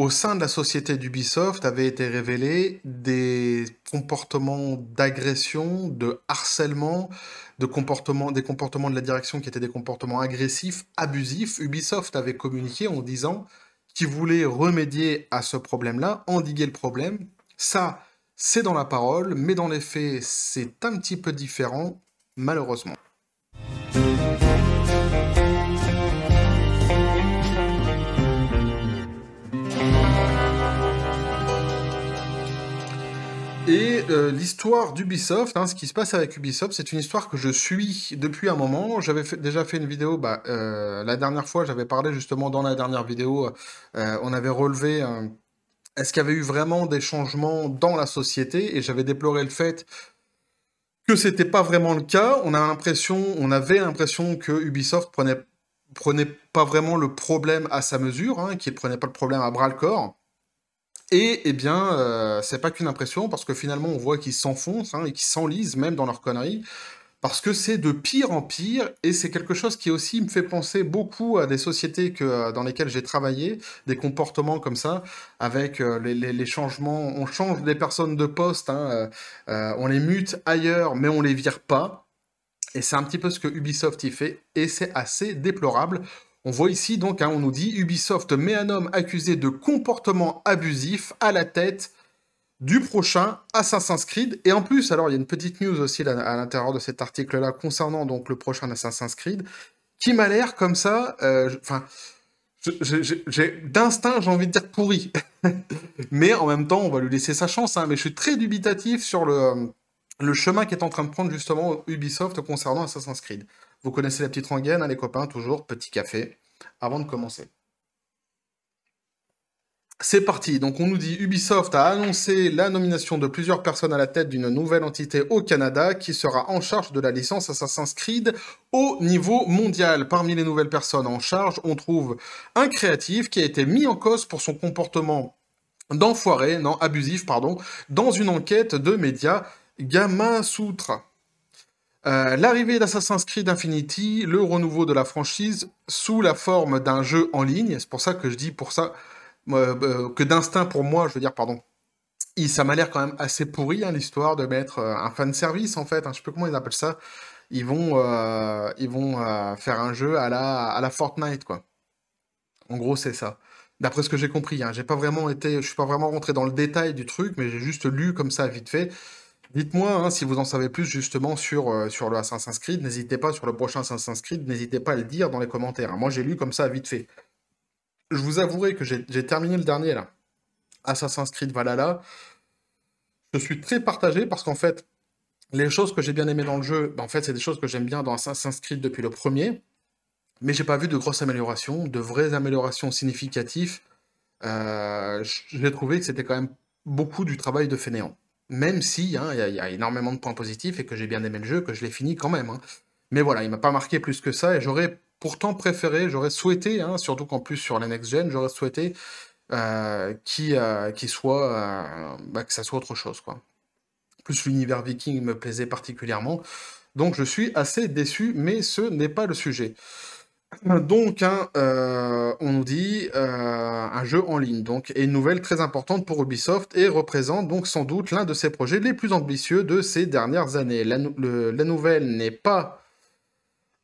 au sein de la société d'Ubisoft avaient été révélés des comportements d'agression, de harcèlement, de comportements, des comportements de la direction qui étaient des comportements agressifs, abusifs. Ubisoft avait communiqué en disant qu'il voulait remédier à ce problème-là, endiguer le problème. Ça, c'est dans la parole, mais dans les faits, c'est un petit peu différent, malheureusement. Et euh, l'histoire d'Ubisoft, hein, ce qui se passe avec Ubisoft, c'est une histoire que je suis depuis un moment. J'avais déjà fait une vidéo, bah, euh, la dernière fois, j'avais parlé justement dans la dernière vidéo, euh, on avait relevé... est-ce qu'il y avait eu vraiment des changements dans la société Et j'avais déploré le fait que c'était pas vraiment le cas. On a l'impression, on avait l'impression que Ubisoft prenait prenait pas vraiment le problème à sa mesure, hein, qu'il prenait pas le problème à bras le corps. Et eh bien, euh, c'est pas qu'une impression, parce que finalement, on voit qu'ils s'enfoncent hein, et qu'ils s'enlisent même dans leurs conneries, parce que c'est de pire en pire, et c'est quelque chose qui aussi me fait penser beaucoup à des sociétés que, euh, dans lesquelles j'ai travaillé, des comportements comme ça, avec euh, les, changements, on change des personnes de poste, hein, on les mute ailleurs, mais on les vire pas. Et c'est un petit peu ce que Ubisoft y fait, et c'est assez déplorable. On voit ici donc, hein, on nous dit Ubisoft met un homme accusé de comportement abusif à la tête du prochain Assassin's Creed. Et en plus, alors il y a une petite news aussi à l'intérieur de cet article-là concernant donc le prochain Assassin's Creed, qui m'a l'air comme ça, euh, enfin, d'instinct j'ai envie de dire pourri. mais en même temps, on va lui laisser sa chance. Hein. mais je suis très dubitatif sur le, euh, le chemin qu'est en train de prendre justement Ubisoft concernant Assassin's Creed. Vous connaissez la petite rengaine, hein, les copains, toujours, petit café, avant de commencer. C'est parti, donc on nous dit Ubisoft a annoncé la nomination de plusieurs personnes à la tête d'une nouvelle entité au Canada qui sera en charge de la licence Assassin's Creed au niveau mondial. Parmi les nouvelles personnes en charge, on trouve un créatif qui a été mis en cause pour son comportement d'enfoiré, non, abusif, pardon, dans une enquête de médias Sutra. Euh, l'arrivée d'Assassin's Creed Infinity, le renouveau de la franchise sous la forme d'un jeu en ligne. C'est pour ça que je dis pour ça euh, euh, que d'instinct pour moi, je veux dire pardon. Il, ça m'a l'air quand même assez pourri hein, l'histoire de mettre un fan service en fait. Hein, je ne sais plus comment ils appellent ça. Ils vont ils vont faire un jeu à la à la Fortnite quoi. En gros c'est ça. D'après ce que j'ai compris, hein, j'ai pas vraiment été, je suis pas vraiment rentré dans le détail du truc, mais j'ai juste lu comme ça vite fait Dites-moi hein, si vous en savez plus justement sur, euh, sur le Assassin's Creed. N'hésitez pas sur le prochain Assassin's Creed, n'hésitez pas à le dire dans les commentaires. Moi j'ai lu comme ça vite fait. Je vous avouerai que j'ai terminé le dernier là. Assassin's Creed Valhalla. Je suis très partagé parce qu'en fait, les choses que j'ai bien aimées dans le jeu, ben, en fait, c'est des choses que j'aime bien dans Assassin's Creed depuis le premier, mais j'ai pas vu de grosses améliorations, de vraies améliorations significatives. Euh, j'ai trouvé que c'était quand même beaucoup du travail de fainéant même si hein, il y, a énormément de points positifs et que j'ai bien aimé le jeu, que je l'ai fini quand même. Hein. Mais voilà, il m'a pas marqué plus que ça et j'aurais pourtant préféré, j'aurais souhaité, hein, surtout qu'en plus sur la next gen, j'aurais souhaité euh, euh, soit, euh, bah, que ça soit autre chose quoi. Plus l'univers viking me plaisait particulièrement, donc je suis assez déçu, mais ce n'est pas le sujet. Donc, hein, euh, on nous dit euh, un jeu en ligne, donc, et une nouvelle très importante pour Ubisoft et représente donc sans doute l'un de ses projets les plus ambitieux de ces dernières années. La, nouvelle n'est pas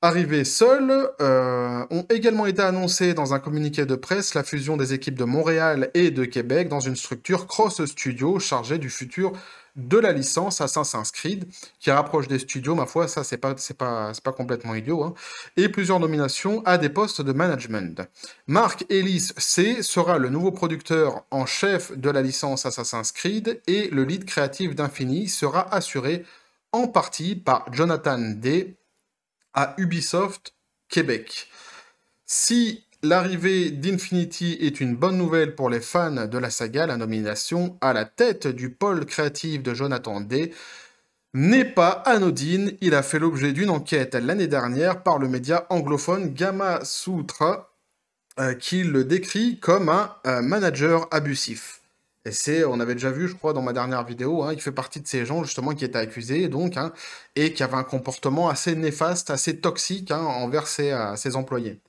arrivée seule. Euh, ont également été annoncées dans un communiqué de presse la fusion des équipes de Montréal et de Québec dans une structure cross studio chargée du futur de la licence Assassin's Creed, qui rapproche des studios, ma foi, ça c'est pas, c'est pas, pas complètement idiot, hein. et plusieurs nominations à des postes de management. Marc Ellis C sera le nouveau producteur en chef de la licence Assassin's Creed et le lead créatif d'Infini sera assuré en partie par Jonathan D à Ubisoft Québec. Si L'arrivée d'Infinity est une bonne nouvelle pour les fans de la saga. La nomination à la tête du pôle créatif de Jonathan Day n'est pas anodine. Il a fait l'objet d'une enquête l'année dernière par le média anglophone Gamma Sutra euh, qui le décrit comme un manager abusif. Et c'est, on avait déjà vu, je crois, dans ma dernière vidéo, hein, il fait partie de ces gens justement qui étaient accusés, donc, hein, et qui avaient un comportement assez néfaste, assez toxique hein, envers ses euh, employés.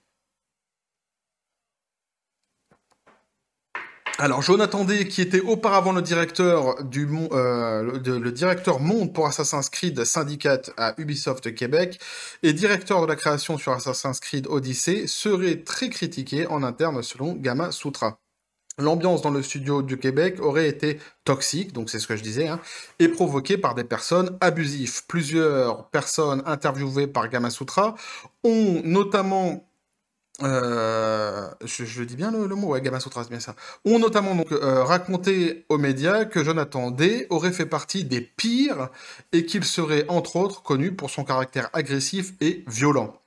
Alors Jonathan D, qui était auparavant le directeur du euh, le, directeur monde pour Assassin's Creed Syndicate à Ubisoft Québec et directeur de la création sur Assassin's Creed Odyssey, serait très critiqué en interne selon Gamma Sutra. L'ambiance dans le studio du Québec aurait été toxique, donc c'est ce que je disais, hein, et provoquée par des personnes abusives. Plusieurs personnes interviewées par Gamma Sutra ont notamment euh, je, dis bien le, mot, ouais, Gamma Sutra, c'est bien ça, ont notamment donc euh, raconté aux médias que Jonathan Day aurait fait partie des pires et qu'il serait entre autres connu pour son caractère agressif et violent.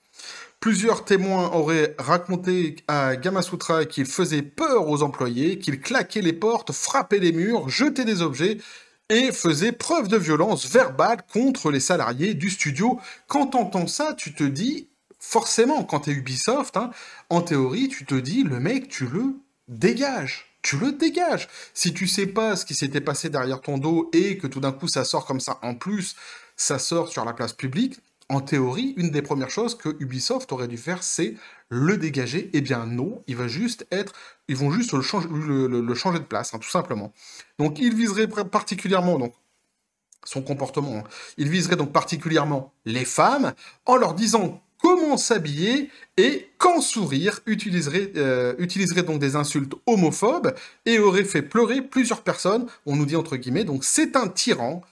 Plusieurs témoins auraient raconté à Gamasutra qu'il faisait peur aux employés, qu'il claquait les portes, frappait les murs, jetait des objets et faisait preuve de violence verbale contre les salariés du studio. Quand entends ça, tu te dis forcément, quand t'es Ubisoft, hein, en théorie, tu te dis, le mec, tu le dégages tu le dégages. Si tu sais pas ce qui s'était passé derrière ton dos et que tout d'un coup ça sort comme ça, en plus, ça sort sur la place publique, en théorie, une des premières choses que Ubisoft aurait dû faire, c'est le dégager. Eh bien non, il va juste être, ils vont juste le, changer de place, hein, tout simplement. Donc il viserait particulièrement, donc son comportement, hein. il viserait donc particulièrement les femmes en leur disant comment s'habiller et quand sourire utiliserait, euh, utiliserait, donc des insultes homophobes et aurait fait pleurer plusieurs personnes. On nous dit entre guillemets, donc c'est un tyran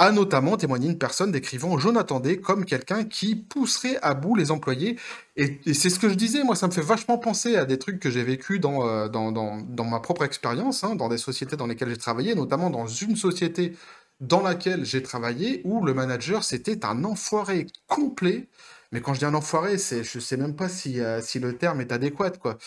a notamment témoigné une personne décrivant Jonathan Day comme quelqu'un qui pousserait à bout les employés. Et, c'est ce que je disais, moi, ça me fait vachement penser à des trucs que j'ai vécu euh, dans, dans, dans, ma propre expérience, hein, dans des sociétés dans lesquelles j'ai travaillé, notamment dans une société dans laquelle j'ai travaillé où le manager, c'était un enfoiré complet mais quand je dis un enfoiré, c'est, je sais même pas si, euh, le terme est adéquat, quoi.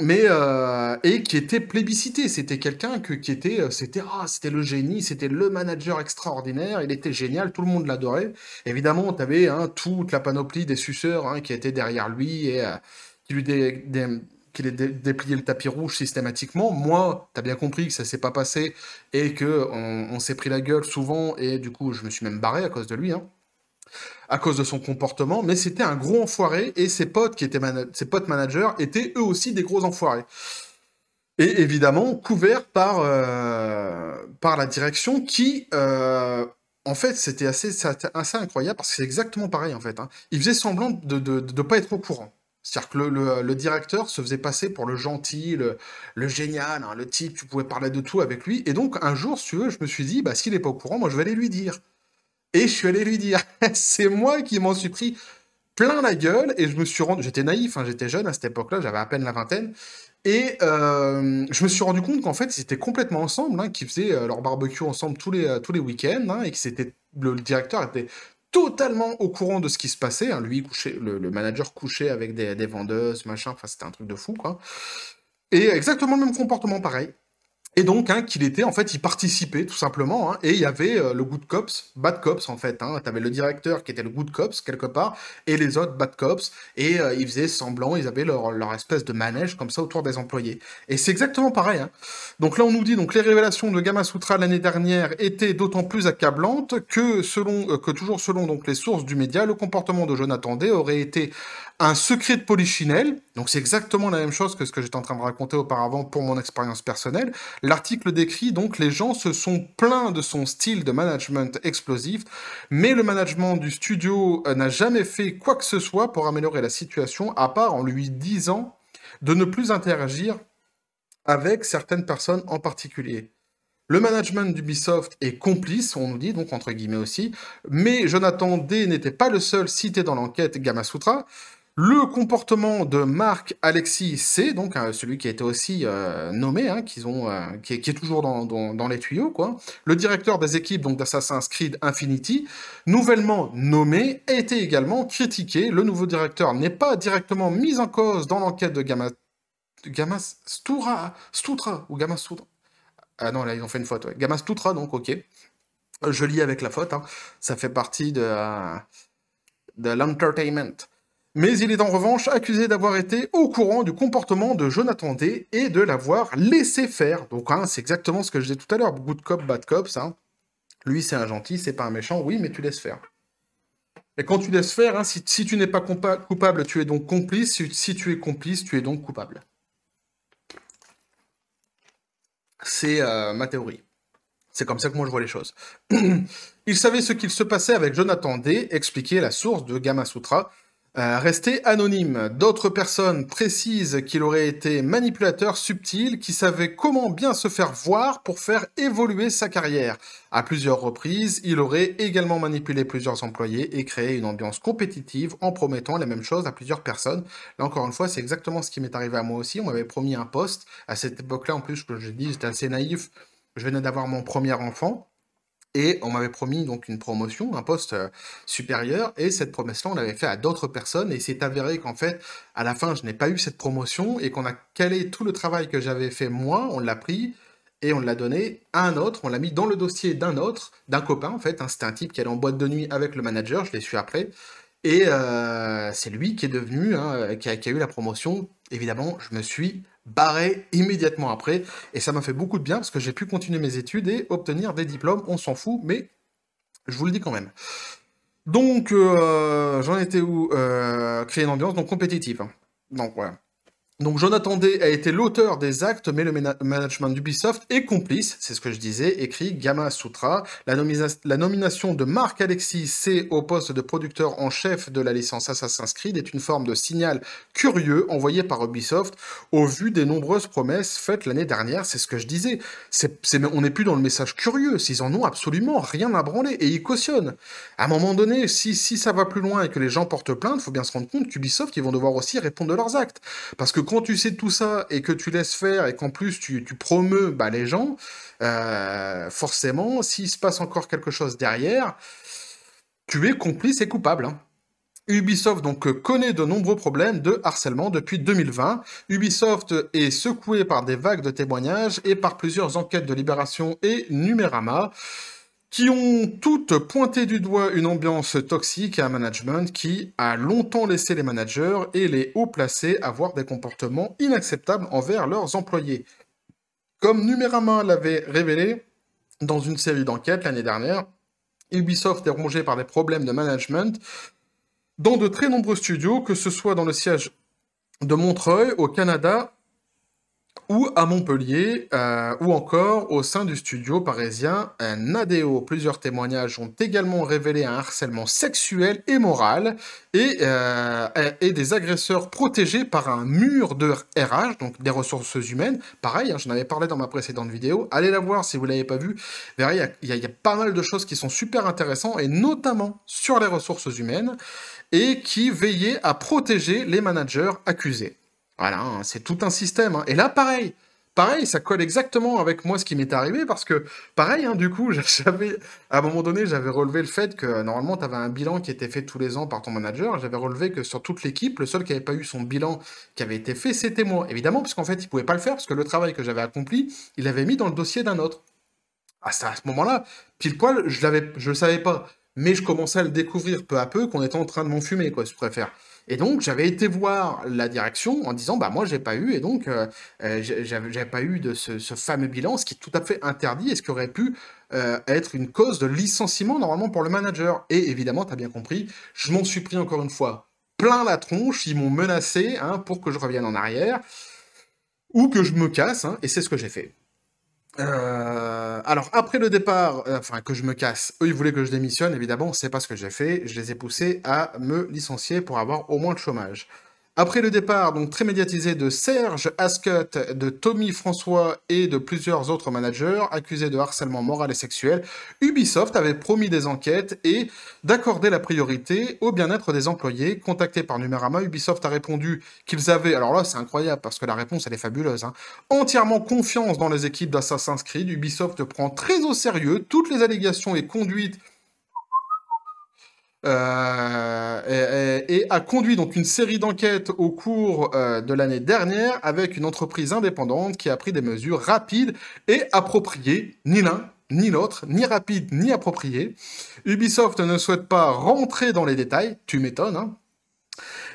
Mais euh, et qui était plébiscité, c'était quelqu'un que, qui était, euh, c'était ah, c'était le génie, c'était le manager extraordinaire, il était génial, tout le monde l'adorait. Évidemment, tu avais hein, toute la panoplie des suceurs hein, qui étaient derrière lui et qui lui le tapis rouge systématiquement. Moi, tu as bien compris que ça s'est pas passé et que on, s'est pris la gueule souvent et du coup, je me suis même barré à cause de lui. Hein à cause de son comportement, mais c'était un gros enfoiré et ses potes qui étaient ses potes managers étaient eux aussi des gros enfoirés. Et évidemment couverts par euh, par la direction qui euh, en fait, c'était assez, assez, incroyable parce que c'est exactement pareil en fait. Hein. Il faisait semblant de ne pas être au courant. C'est-à-dire que le, directeur se faisait passer pour le gentil, le, génial, hein, le type, tu pouvais parler de tout avec lui. Et donc, un jour, si tu je me suis dit, bah, s'il n'est pas au courant, moi, je vais aller lui dire. Et je suis allé lui dire, c'est moi qui m'en suis pris plein la gueule et je me suis rendu, j'étais naïf, hein, j'étais jeune à cette époque-là, j'avais à peine la vingtaine, et euh, je me suis rendu compte qu'en fait, ils étaient complètement ensemble, hein, qu'ils faisaient euh, leur barbecue ensemble tous les, euh, tous les week-ends, hein, et que c'était, le, directeur était totalement au courant de ce qui se passait, hein. lui, coucher, le, manager couchait avec des, vendeuses, machin, enfin c'était un truc de fou, quoi. Et exactement le même comportement, pareil. Et donc, hein, qu'il était, en fait, il participait tout simplement, hein, et il y avait euh, le good cops, bad cops, en fait. Hein, T'avais le directeur qui était le good cops, quelque part, et les autres bad cops, et euh, ils faisaient semblant, ils avaient leur, leur, espèce de manège comme ça autour des employés. Et c'est exactement pareil. Hein. Donc là, on nous dit, donc les révélations de Gamma Sutra l'année dernière étaient d'autant plus accablantes que, selon, euh, que toujours selon donc, les sources du média, le comportement de Jonathan D aurait été un secret de polychinelle, donc c'est exactement la même chose que ce que j'étais en train de raconter auparavant pour mon expérience personnelle. L'article décrit donc les gens se sont plaints de son style de management explosif, mais le management du studio euh, n'a jamais fait quoi que ce soit pour améliorer la situation, à part en lui disant de ne plus interagir avec certaines personnes en particulier. Le management d'Ubisoft est complice, on nous dit, donc entre guillemets aussi, mais Jonathan D n'était pas le seul cité dans l'enquête Gamasutra. Le comportement de Marc Alexis C, donc hein, celui qui a été aussi euh, nommé, hein, qu'ils ont, euh, qui, est, toujours dans, les tuyaux, quoi. Le directeur des équipes donc d'Assassin's Creed Infinity, nouvellement nommé, a été également critiqué. Le nouveau directeur n'est pas directement mis en cause dans l'enquête de Gamma, Gamma ou Gamma Ah non, là ils ont fait une faute. Gamma donc ok. Je lis avec la faute. Hein. Ça fait partie de, euh, de l'entertainment mais il est en revanche accusé d'avoir été au courant du comportement de Jonathan Day et de l'avoir laissé faire. Donc hein, c'est exactement ce que je disais tout à l'heure, good cop, bad cops. ça. Hein. Lui c'est un gentil, c'est pas un méchant, oui mais tu laisses faire. Et quand tu laisses faire, hein, si, tu n'es pas coupable, tu es donc complice, si, tu es complice, tu es donc coupable. C'est euh, ma théorie. C'est comme ça que moi je vois les choses. il savait ce qu'il se passait avec Jonathan Day, expliquait la source de Gamma Sutra, rester anonyme, d'autres personnes précisent qu'il aurait été manipulateur subtil qui savait comment bien se faire voir pour faire évoluer sa carrière. À plusieurs reprises, il aurait également manipulé plusieurs employés et créé une ambiance compétitive en promettant la même chose à plusieurs personnes. Là encore une fois, c'est exactement ce qui m'est arrivé à moi aussi. On m'avait promis un poste. À cette époque-là, en plus, que je dis, j'étais assez naïf. Je venais d'avoir mon premier enfant. Et on m'avait promis donc une promotion, un poste euh, supérieur, et cette promesse-là, on l'avait fait à d'autres personnes, et c'est avéré qu'en fait, à la fin, je n'ai pas eu cette promotion, et qu'on a calé tout le travail que j'avais fait moi, on l'a pris, et on l'a donné à un autre, on l'a mis dans le dossier d'un autre, d'un copain en fait, hein, c'était un type qui allait en boîte de nuit avec le manager, je l'ai su après, et euh, c'est lui qui est devenu, hein, qui, a, eu la promotion, évidemment, je me suis barré immédiatement après. Et ça m'a fait beaucoup de bien parce que j'ai pu continuer mes études et obtenir des diplômes. On s'en fout, mais je vous le dis quand même. Donc, euh, j'en étais où euh, Créer une ambiance donc compétitive. Hein. Donc, voilà. Ouais. Donc Jonathan Day a été l'auteur des actes, mais le management d'Ubisoft est complice, c'est ce que je disais, écrit Gamma Sutra. La, nomination de Marc Alexis C au poste de producteur en chef de la licence Assassin's Creed est une forme de signal curieux envoyé par Ubisoft au vu des nombreuses promesses faites l'année dernière, c'est ce que je disais. on n'est plus dans le message curieux, s'ils en ont absolument rien à branler, et ils cautionnent. À un moment donné, si, ça va plus loin et que les gens portent plainte, il faut bien se rendre compte qu'Ubisoft, ils vont devoir aussi répondre de leurs actes. Parce que quand tu sais tout ça et que tu laisses faire et qu'en plus tu, tu promeus bah, les gens, euh, forcément, s'il se passe encore quelque chose derrière, tu es complice et coupable. Hein. Ubisoft donc euh, connaît de nombreux problèmes de harcèlement depuis 2020. Ubisoft est secoué par des vagues de témoignages et par plusieurs enquêtes de Libération et Numérama qui ont toutes pointé du doigt une ambiance toxique et un management qui a longtemps laissé les managers et les hauts placés avoir des comportements inacceptables envers leurs employés. Comme Numérama l'avait révélé dans une série d'enquêtes l'année dernière, Ubisoft est rongé par des problèmes de management dans de très nombreux studios, que ce soit dans le siège de Montreuil, au Canada ou à Montpellier, euh, ou encore au sein du studio parisien un Plusieurs témoignages ont également révélé un harcèlement sexuel et moral et, euh, des agresseurs protégés par un mur de RH, donc des ressources humaines. Pareil, hein, j'en avais parlé dans ma précédente vidéo. Allez la voir si vous ne l'avez pas vue. Il y, y, a pas mal de choses qui sont super intéressantes et notamment sur les ressources humaines et qui veillaient à protéger les managers accusés. Voilà, hein, c'est tout un système. Hein. Et là, pareil, pareil, ça colle exactement avec moi ce qui m'est arrivé parce que, pareil, hein, du coup, j'avais, à un moment donné, j'avais relevé le fait que normalement, tu avais un bilan qui était fait tous les ans par ton manager. J'avais relevé que sur toute l'équipe, le seul qui n'avait pas eu son bilan qui avait été fait, c'était moi. Évidemment, parce qu'en fait, il pouvait pas le faire parce que le travail que j'avais accompli, il l'avait mis dans le dossier d'un autre. Ah, à ce moment-là, pile poil, je l'avais, je le savais pas, mais je commençais à le découvrir peu à peu qu'on était en train de m'enfumer, quoi, si tu préfères. Et donc, j'avais été voir la direction en disant, bah moi, j'ai pas eu, et donc, euh, euh, j'avais pas eu de ce, fameux bilan, ce qui est tout à fait interdit, et ce qui aurait pu euh, être une cause de licenciement, normalement, pour le manager. Et évidemment, tu as bien compris, je m'en suis pris encore une fois plein la tronche, ils m'ont menacé hein, pour que je revienne en arrière, ou que je me casse, hein, et c'est ce que j'ai fait. Euh, alors, après le départ, euh, enfin, que je me casse, eux, ils voulaient que je démissionne, évidemment, on pas ce que j'ai fait. Je les ai poussés à me licencier pour avoir au moins le chômage. Après le départ, donc très médiatisé, de Serge Ascott, de Tommy François et de plusieurs autres managers accusés de harcèlement moral et sexuel, Ubisoft avait promis des enquêtes et d'accorder la priorité au bien-être des employés. Contacté par Numérama, Ubisoft a répondu qu'ils avaient, alors là c'est incroyable parce que la réponse elle est fabuleuse, hein, entièrement confiance dans les équipes d'Assassin's Creed. Ubisoft prend très au sérieux toutes les allégations et conduites euh, et, a conduit donc une série d'enquêtes au cours euh, de l'année dernière avec une entreprise indépendante qui a pris des mesures rapides et appropriées, ni l'un ni l'autre, ni rapide ni approprié. Ubisoft ne souhaite pas rentrer dans les détails, tu m'étonnes, hein,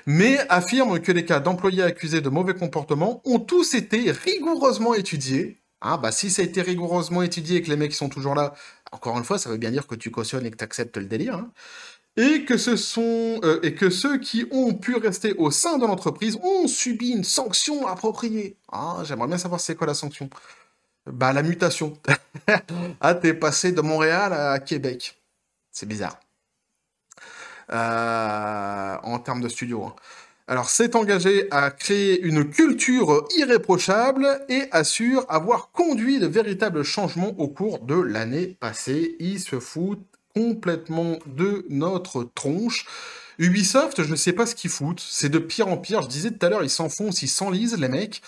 mais affirme que les cas d'employés accusés de mauvais comportement ont tous été rigoureusement étudiés. Ah bah, si ça a été rigoureusement étudié et que les mecs sont toujours là, encore une fois, ça veut bien dire que tu cautionnes et que tu acceptes le délire. Hein. Euh, et que, ceux qui ont pu rester au sein de l'entreprise ont subi une sanction appropriée. Ah, j'aimerais bien savoir c'est quoi la sanction. Bah, la mutation. ah, t'es passé de Montréal à Québec. C'est bizarre. Euh, en termes de studio. Hein. Alors, s'est engagé à créer une culture irréprochable et assure avoir conduit de véritables changements au cours de l'année passée. Il se fout complètement de notre tronche. Ubisoft, je ne sais pas ce qu'ils foutent. C'est de pire en pire. Je disais tout à l'heure, ils s'enfoncent, ils s'enlisent, les mecs.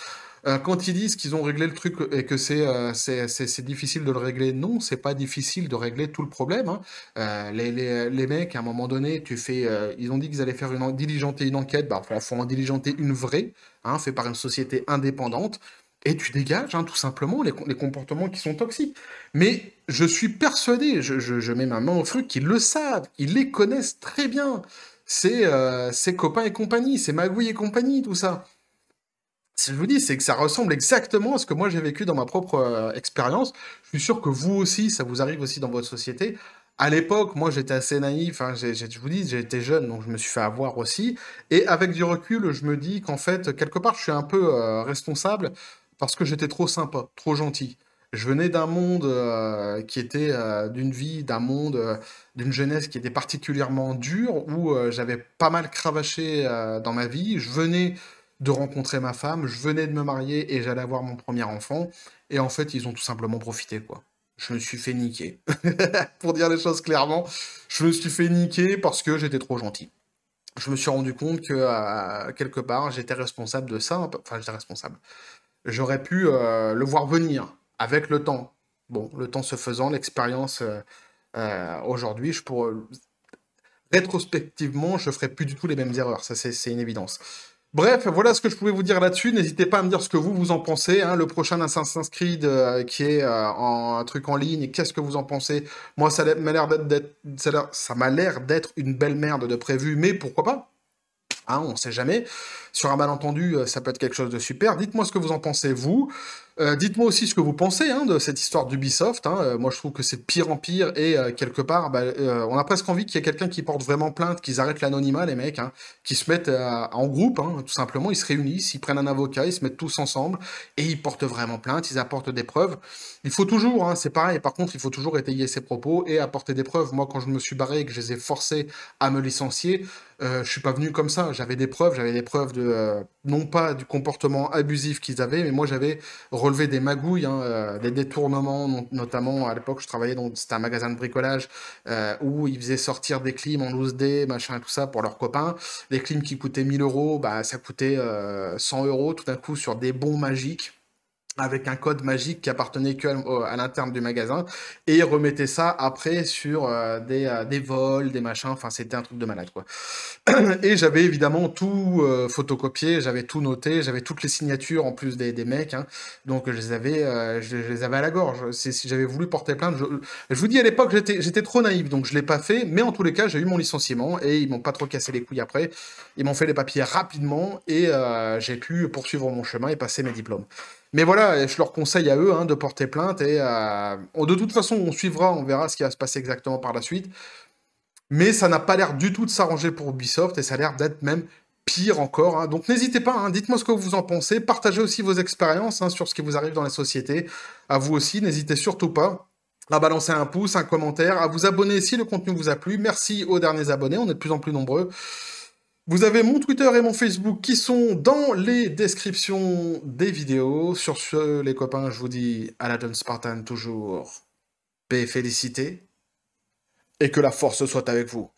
Euh, quand ils disent qu'ils ont réglé le truc et que euh, c'est difficile de le régler, non, c'est pas difficile de régler tout le problème. Hein. Euh, les, mecs, à un moment donné, tu fais, ils ont dit qu'ils allaient faire une diligenter une enquête, bah, faut en diligenter une vraie, hein, faite par une société indépendante et tu dégages hein, tout simplement les, les, comportements qui sont toxiques. Mais je suis persuadé, je, mets ma main au feu, qu'ils le savent, ils les connaissent très bien. Euh, c'est copains et compagnie, c'est Magouille et compagnie, tout ça. Ce que je vous dis, c'est que ça ressemble exactement à ce que moi j'ai vécu dans ma propre euh, expérience. Je suis sûr que vous aussi, ça vous arrive aussi dans votre société. À l'époque, moi j'étais assez naïf, hein, je vous dis, j'étais jeune, donc je me suis fait avoir aussi. Et avec du recul, je me dis qu'en fait, quelque part, je suis un peu euh, responsable parce que j'étais trop sympa, trop gentil. Je venais d'un monde euh, qui était euh, d'une vie, d'un monde, euh, d'une jeunesse qui était particulièrement dure, où j'avais pas mal cravaché dans ma vie. Je venais de rencontrer ma femme, je venais de me marier et j'allais avoir mon premier enfant. Et en fait, ils ont tout simplement profité, quoi. Je me suis fait niquer. Pour dire les choses clairement, je me suis fait niquer parce que j'étais trop gentil. Je me suis rendu compte que, quelque part, j'étais responsable de ça. Enfin, j'étais responsable j'aurais pu euh, le voir venir avec le temps. Bon, le temps se faisant, l'expérience euh, euh, aujourd'hui, je pourrais... rétrospectivement, je ferai plus du tout les mêmes erreurs. Ça, c'est une évidence. Bref, voilà ce que je pouvais vous dire là-dessus. N'hésitez pas à me dire ce que vous, vous en pensez. Hein. Le prochain Assassin's Creed qui est un truc en ligne, qu'est-ce que vous en pensez Moi, ça m'a l'air d'être une belle merde de prévu, mais pourquoi pas Hein, on ne sait jamais. Sur un malentendu, euh, ça peut être quelque chose de super. Dites-moi ce que vous en pensez, vous. Euh, dites-moi aussi ce que vous pensez hein, de cette histoire d'Ubisoft. Hein. Euh, moi, je trouve que c'est pire en pire et euh, quelque part, bah, on a presque envie qu'il y ait quelqu'un qui porte vraiment plainte, qu'ils arrêtent l'anonymat, les mecs, hein, qui se mettent en groupe, hein, tout simplement. Ils se réunissent, ils prennent un avocat, ils se mettent tous ensemble et ils portent vraiment plainte, ils apportent des preuves. Il faut toujours, c'est pareil. Par contre, il faut toujours étayer ses propos et apporter des preuves. Moi, quand je me suis barré et que je les ai forcés à me licencier, je je suis pas venu comme ça. J'avais des preuves, j'avais des preuves de non pas du comportement abusif qu'ils avaient, mais moi j'avais lever des magouilles, hein, euh, des détournements, notamment à l'époque je travaillais dans c'était un magasin de bricolage euh, où ils faisaient sortir des clims en loose day machin, tout ça pour leurs copains. Des clims qui coûtaient 1000 euros, bah, ça coûtait 100 euh, euros tout d'un coup sur des bons magiques avec un code magique qui appartenait qu'à à, l'interne du magasin et remettait ça après sur euh, des, euh, des, vols, des machins. Enfin, c'était un truc de malade quoi. Et j'avais évidemment tout euh, photocopié, j'avais tout noté, j'avais toutes les signatures en plus des, des mecs. Hein. donc je les avais, je, les avais à la gorge. Si j'avais voulu porter plainte, je, je vous dis à l'époque j'étais trop naïf, donc je l'ai pas fait. Mais en tous les cas, j'ai eu mon licenciement et ils m'ont pas trop cassé les couilles après. Ils m'ont fait les papiers rapidement et j'ai pu poursuivre mon chemin et passer mes diplômes. Mais voilà, je leur conseille à eux hein, de porter plainte et euh, de toute façon, on suivra, on verra ce qui va se passer exactement par la suite. Mais ça n'a pas l'air du tout de s'arranger pour Ubisoft et ça a l'air d'être même pire encore. Hein. Donc n'hésitez pas, hein, dites-moi ce que vous en pensez, partagez aussi vos expériences sur ce qui vous arrive dans la société. À vous aussi, n'hésitez surtout pas à balancer un pouce, un commentaire, à vous abonner si le contenu vous a plu. Merci aux derniers abonnés, on est de plus en plus nombreux. Vous avez mon Twitter et mon Facebook qui sont dans les descriptions des vidéos. Sur ce, les copains, je vous dis à la John Spartan toujours paix et félicité. Et que la force soit avec vous.